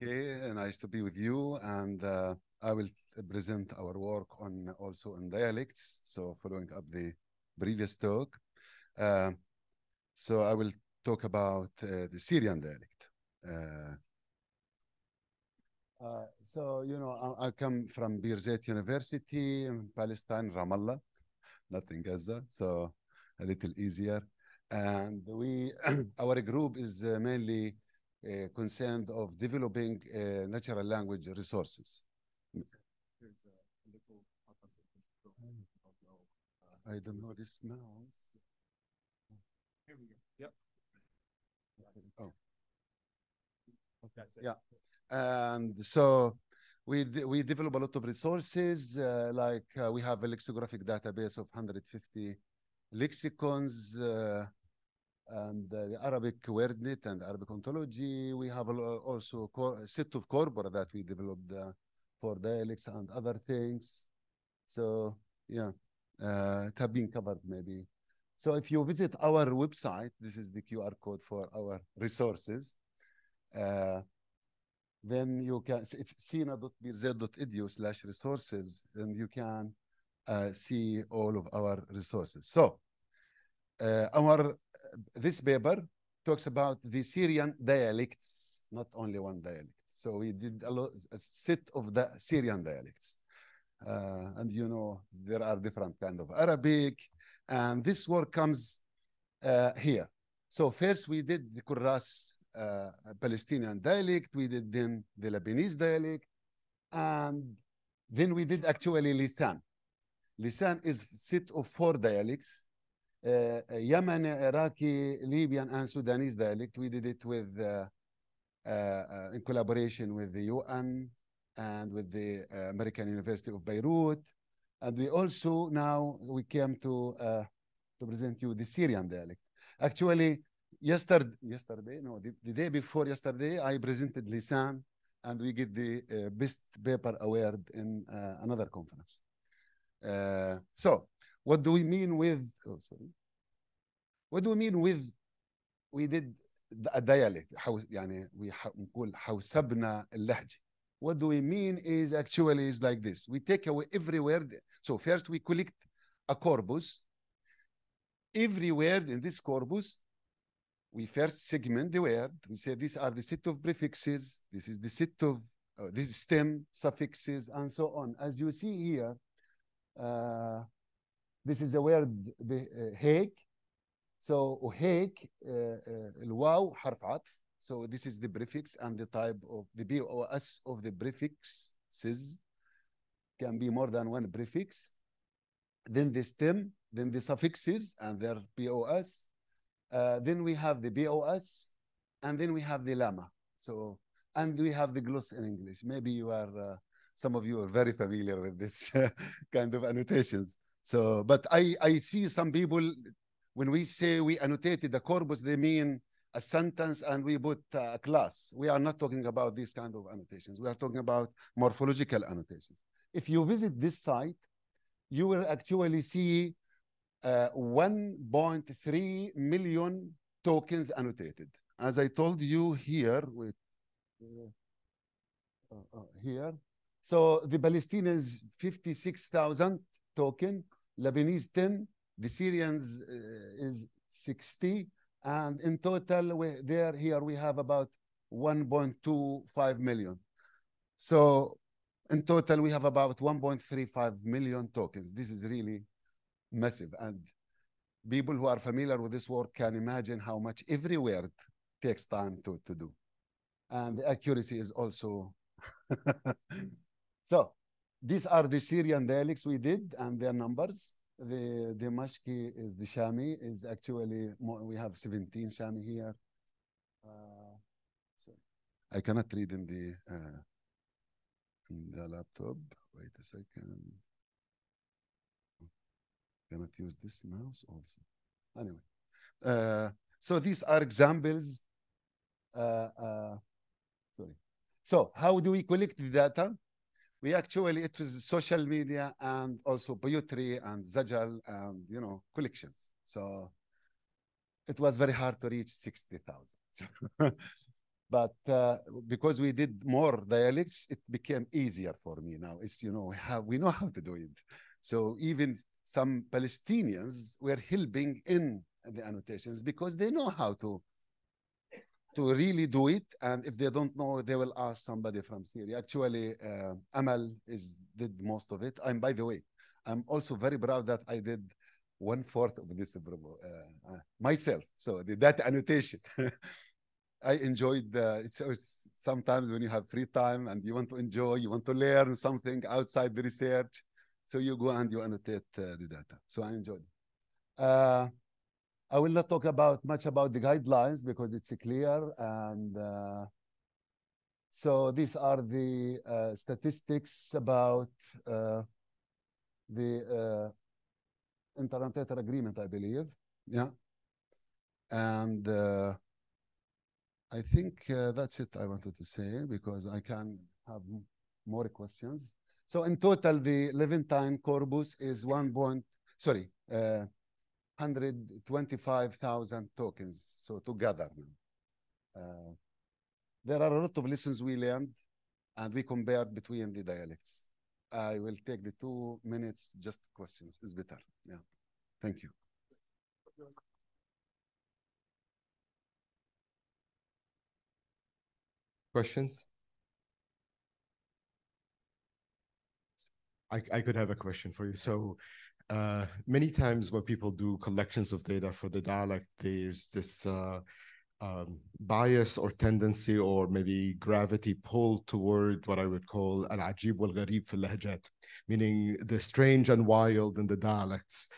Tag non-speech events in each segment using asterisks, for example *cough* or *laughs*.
Okay, nice to be with you. And uh, I will present our work on also on dialects. So following up the previous talk. Uh, so I will talk about uh, the Syrian dialect. Uh, uh, so, you know, I, I come from Birzeit University in Palestine, Ramallah, not in Gaza. So a little easier. And we, *clears throat* our group is uh, mainly uh, concerned of developing uh, natural language resources. I don't know this now. Here we go. Yep. Oh. Okay. Yeah. And so we we develop a lot of resources. Uh, like uh, we have a lexicographic database of 150 lexicons. Uh, and the Arabic wordnet and Arabic ontology. We have also a set of corpora that we developed uh, for dialects and other things. So yeah, uh, it has been covered maybe. So if you visit our website, this is the QR code for our resources. Uh, then you can it's sina.birz.edu slash resources and you can uh, see all of our resources. So uh, our this paper talks about the Syrian dialects, not only one dialect. So we did a, lot, a set of the Syrian dialects. Uh, and you know, there are different kind of Arabic, and this work comes uh, here. So first we did the Kurras uh, Palestinian dialect, we did then the Lebanese dialect, and then we did actually Lisan. Lisan is set of four dialects, Yemen, Iraqi, Libyan, and Sudanese dialect. We did it with uh, uh, in collaboration with the UN and with the uh, American University of Beirut, and we also now we came to to present you the Syrian dialect. Actually, yesterday, yesterday, no, the, the, day before yesterday, I presented Lisan, and we get the uh, best paper award in uh, another conference. Uh, so what do we mean with, oh, sorry. What do we mean with, we did a dialect, يعني we نقول حوسبنا اللهجة. What do we mean is actually is like this. We take away every word. So first we collect a corpus. Every word in this corpus we first segment the word. We say these are the set of prefixes, this is the set of uh, this stem suffixes, and so on. As you see here, uh, this is the word هيك. Uh, so هيك الواو حرف عطف. So this is the prefix and the type of the b or s of the prefixes can be more than one prefix. Then the stem, then the suffixes and their or Uh, then we have the BOS, and then we have the llama. So, and we have the gloss in English. Maybe you are, uh, some of you are very familiar with this *laughs* kind of annotations. So, but I, I see some people, when we say we annotated the corpus, they mean a sentence and we put a class. We are not talking about these kind of annotations. We are talking about morphological annotations. If you visit this site, you will actually see uh, 1.3 million tokens annotated. As I told you here, with uh, uh, uh, here, so the Palestinians 56,000 token, Lebanese 10, the Syrians uh, is 60, and in total, we, there here we have about 1.25 million. So in total, we have about 1.35 million tokens. This is really massive, and people who are familiar with this work can imagine how much every word takes time to, to do. And the accuracy is also. *laughs* so these are the Syrian dialects we did and their numbers. The Mashki is the Shami, is actually, more, we have 17 Shami here. Uh, so I cannot read in the, uh, in the laptop. Wait a second. Cannot use this mouse also. Anyway, uh, so these are examples. Uh, uh, sorry. So how do we collect the data? we actually it was social media and also poetry and zajal and you know collections so it was very hard to reach 60000 *laughs* but uh, because we did more dialects it became easier for me now it's you know we, have, we know how to do it so even some palestinians were helping in the annotations because they know how to to really do it. And if they don't know, they will ask somebody from Syria. Actually, uh, Amal is did most of it. And by the way, I'm also very proud that I did one fourth of this uh, myself. So the, that annotation. *laughs* I enjoyed uh, it's, it's, sometimes when you have free time and you want to enjoy, you want to learn something outside the research. So you go and you annotate uh, the data. So I enjoyed it. Uh, I will not talk about much about the guidelines because it's clear and uh, so these are the uh, statistics about uh, the uh, Interantator Agreement, I believe. Yeah. And uh, I think uh, that's it I wanted to say because I can have more questions. So in total, the Levantine corpus is one point, sorry, uh, 125,000 tokens, so together Uh, there are a lot of lessons we learned and we compared between the dialects. I will take the two minutes, just questions is better. Yeah, thank you. Questions? I, I could have a question for you. So uh, many times when people do collections of data for the dialect, there's this uh, um, bias or tendency or maybe gravity pull toward what I would call al-ajib wal-gharib fil meaning the strange and wild in the dialects.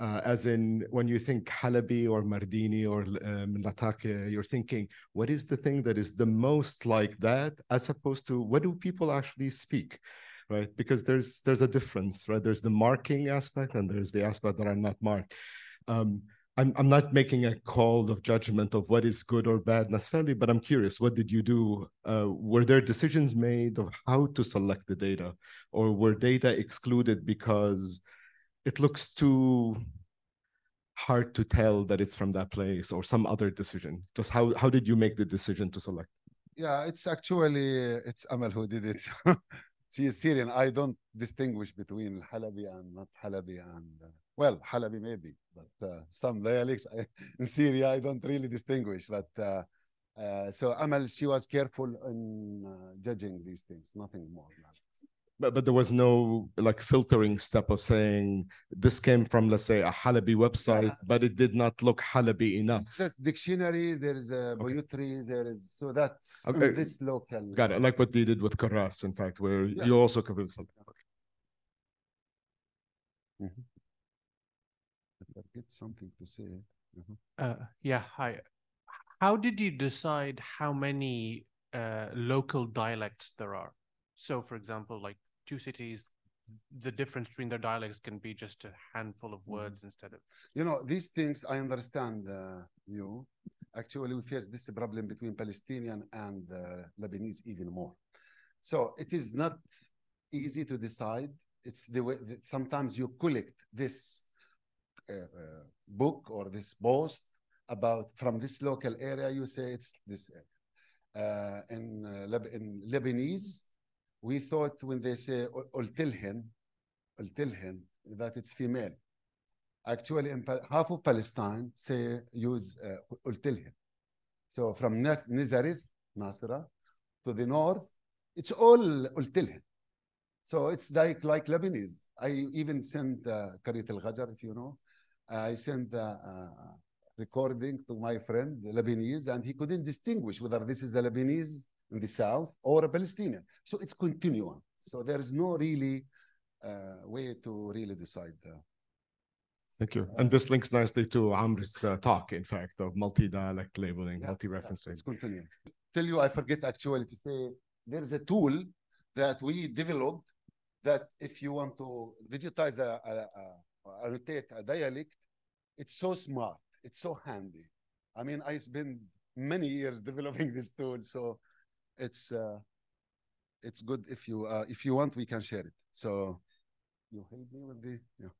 Uh, as in when you think Halabi or Mardini or um, Latake, you're thinking, what is the thing that is the most like that, as opposed to what do people actually speak? right? Because there's there's a difference, right? There's the marking aspect and there's the aspect that are not marked. Um, I'm, I'm not making a call of judgment of what is good or bad necessarily, but I'm curious, what did you do? Uh, were there decisions made of how to select the data or were data excluded because it looks too hard to tell that it's from that place or some other decision? Just how, how did you make the decision to select? Yeah, it's actually, it's Amal who did it. *laughs* she is Syrian. I don't distinguish between Halabi and not Halabi and uh, well, Halabi maybe, but uh, some dialects I, *laughs* in Syria I don't really distinguish. But uh, uh so Amal, she was careful in uh, judging these things, nothing more. Like but, but there was no like filtering step of saying this came from let's say a Halabi website, yeah. but it did not look Halabi enough. dictionary, there is a poetry, there is so that's okay. this local. Got it. Like what they did with Karas, in fact, where yeah. you also covered something. Okay. Mm -hmm. I get something to say. Mm -hmm. uh, yeah. Hi. How did you decide how many uh, local dialects there are? So, for example, like two cities the difference between their dialects can be just a handful of mm-hmm. words mm. instead of you know these things i understand uh, you actually we face this problem between palestinian and uh, lebanese even more so it is not easy to decide it's the way that sometimes you collect this uh, uh book or this post about from this local area you say it's this area uh, in, uh, in lebanese we thought when they say ultilhin, ultilhin, that it's female. Actually, in, half of Palestine say use uh, ultilhin. So from Nazareth, Nasra, to the north, it's all ultilhin. So it's like like Lebanese. I even sent uh, Karit al Ghajar, if you know. I sent a uh, uh, recording to my friend, Lebanese, and he couldn't distinguish whether this is a Lebanese in the south or a Palestinian. So it's continuum. So there is no really uh, way to really decide. Uh. Thank you. And this links nicely to Amr's uh, talk, in fact, of multi-dialect labeling, yeah, multi-reference yeah, labeling. It's continuous. Tell you, I forget actually to say there is a tool that we developed that if you want to digitize a, a, a, annotate a dialect, it's so smart, it's so handy. I mean, I spent many years *laughs* developing this tool, so it's uh, it's good if you uh, if you want we can share it. So you help me with the yeah.